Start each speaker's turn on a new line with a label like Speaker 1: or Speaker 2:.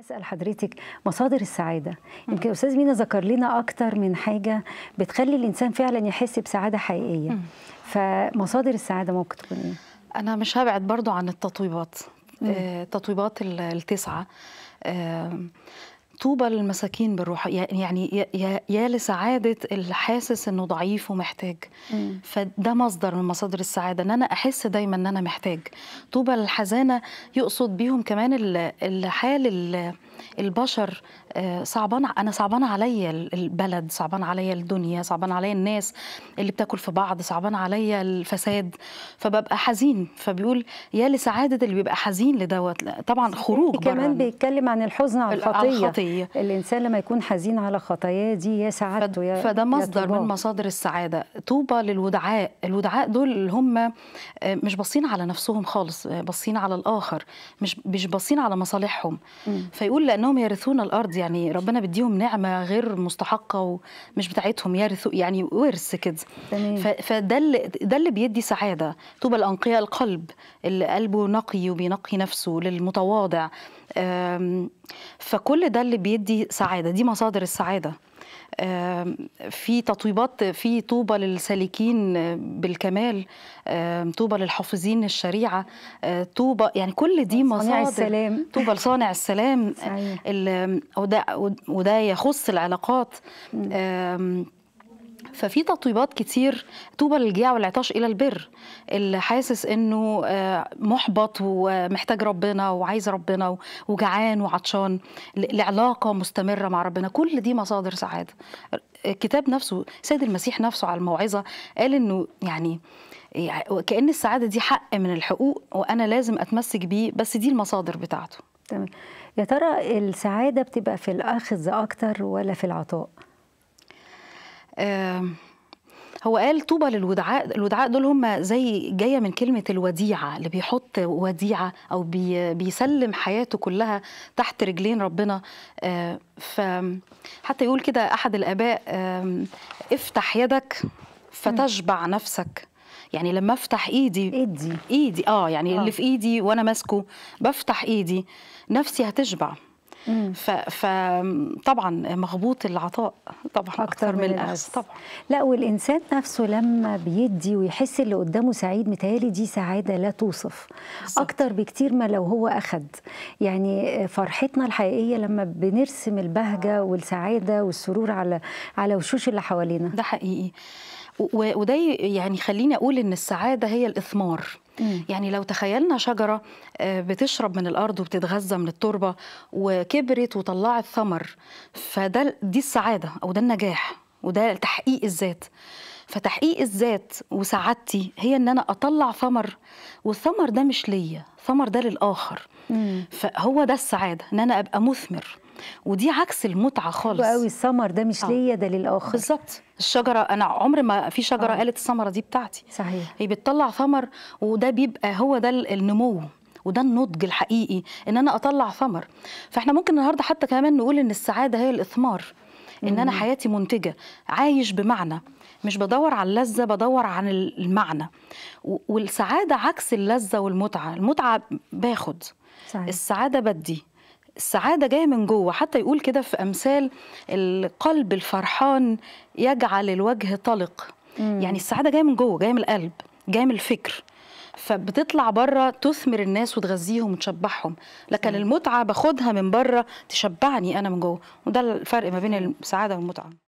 Speaker 1: أسأل حضرتك مصادر السعادة يمكن أستاذ مينا ذكر لنا أكتر من حاجة بتخلي الإنسان فعلا يحس بسعادة حقيقية فمصادر السعادة ممكن تكون إيه؟ أنا مش هبعد برضو عن التطويبات التطويبات آه، التسعة
Speaker 2: طوبى للمساكين بالروح يعني يا, يا لسعادة اللي حاسس إنه ضعيف ومحتاج فده مصدر من مصادر السعادة إن أنا أحس دايما إن أنا محتاج طوبى للحزانة يقصد بيهم كمان الحال البشر آه، صعبان انا صعبان عليا البلد صعبان عليا الدنيا صعبان عليا الناس اللي بتاكل في بعض صعبان عليا الفساد فببقى حزين
Speaker 1: فبيقول يا لسعاده اللي بيبقى حزين لدوت طبعا خروج كمان بيتكلم عن الحزن على الخطيه الحقيقيه الانسان لما يكون حزين على خطاياه دي يا سعادته يا فده مصدر يا من
Speaker 2: مصادر السعاده طوبى للودعاء
Speaker 1: الودعاء دول اللي هم آه، مش
Speaker 2: باصين على نفسهم خالص آه، باصين على الاخر مش مش باصين على مصالحهم م. فيقول لانهم يرثون الارض يعني ربنا بيديهم نعمه غير مستحقه ومش بتاعتهم يرثوا يعني ورث كده فده اللي ده اللي بيدي سعاده طوبى الانقياء القلب اللي قلبه نقي وبينقي نفسه للمتواضع فكل ده اللي اللي بيدي سعاده دي مصادر السعاده في تطويبات في طوبة للسالكين آه، بالكمال طوبة للحافظين الشريعه آه، طوبة يعني كل دي مصادر السلام طوبة لصانع السلام وده وده يخص العلاقات ففي تطويبات كتير طوبى للجياع والعطاش الى البر اللي حاسس انه آه، محبط ومحتاج ربنا وعايز ربنا وجعان وعطشان لعلاقه مستمره مع ربنا كل دي مصادر سعاده الكتاب نفسه سيد المسيح نفسه على الموعظه قال انه يعني كأن السعادة دي حق من الحقوق وأنا لازم أتمسك بيه بس دي المصادر بتاعته
Speaker 1: تمام يا ترى السعادة بتبقى في الأخذ أكتر ولا في العطاء؟ هو قال طوبى للودعاء الودعاء دول هم زي جايه من كلمه
Speaker 2: الوديعه اللي بيحط وديعه او بي بيسلم حياته كلها تحت رجلين ربنا حتى يقول كده احد الاباء افتح يدك فتشبع نفسك يعني لما افتح ايدي ايدي ايدي اه يعني آه. اللي في ايدي وانا ماسكه بفتح ايدي نفسي هتشبع
Speaker 1: فطبعا مغبوط العطاء طبعا اكتر, أكتر من الاخذ طبعا لا والانسان نفسه لما بيدي ويحس اللي قدامه سعيد متهيألي دي سعاده لا توصف بالزبط. اكتر بكتير ما لو هو اخذ يعني فرحتنا الحقيقيه لما بنرسم البهجه والسعاده والسرور على على وشوش اللي حوالينا ده حقيقي وده يعني خليني اقول ان السعاده هي الاثمار
Speaker 2: يعني لو تخيلنا شجرة آه، بتشرب من الأرض وبتتغذى من التربة وكبرت وطلعت ثمر فده دي السعادة أو ده النجاح وده تحقيق الذات فتحقيق الذات وسعادتي هي ان انا اطلع ثمر والثمر ده مش ليا الثمر ده للاخر مم. فهو ده السعاده ان انا ابقى مثمر ودي عكس المتعه خالص قوي الثمر ده مش آه. ليا ده للاخر بالظبط الشجره انا عمر ما في شجره آه. قالت الثمره دي بتاعتي صحيح هي بتطلع ثمر وده بيبقى هو ده النمو وده النضج الحقيقي ان انا اطلع ثمر فاحنا ممكن النهارده حتى كمان نقول ان السعاده هي الاثمار ان انا حياتي منتجه عايش بمعنى مش بدور على اللذه بدور عن المعنى والسعاده عكس اللذه والمتعه المتعه باخد صحيح. السعاده بدي السعادة جاية من جوه حتى يقول كده في أمثال القلب الفرحان يجعل الوجه طلق مم. يعني السعادة جاية من جوه جاية من القلب جاية من الفكر فبتطلع بره تثمر الناس وتغذيهم وتشبعهم لكن المتعة باخدها من بره تشبعني أنا من جوه وده الفرق ما بين السعادة والمتعة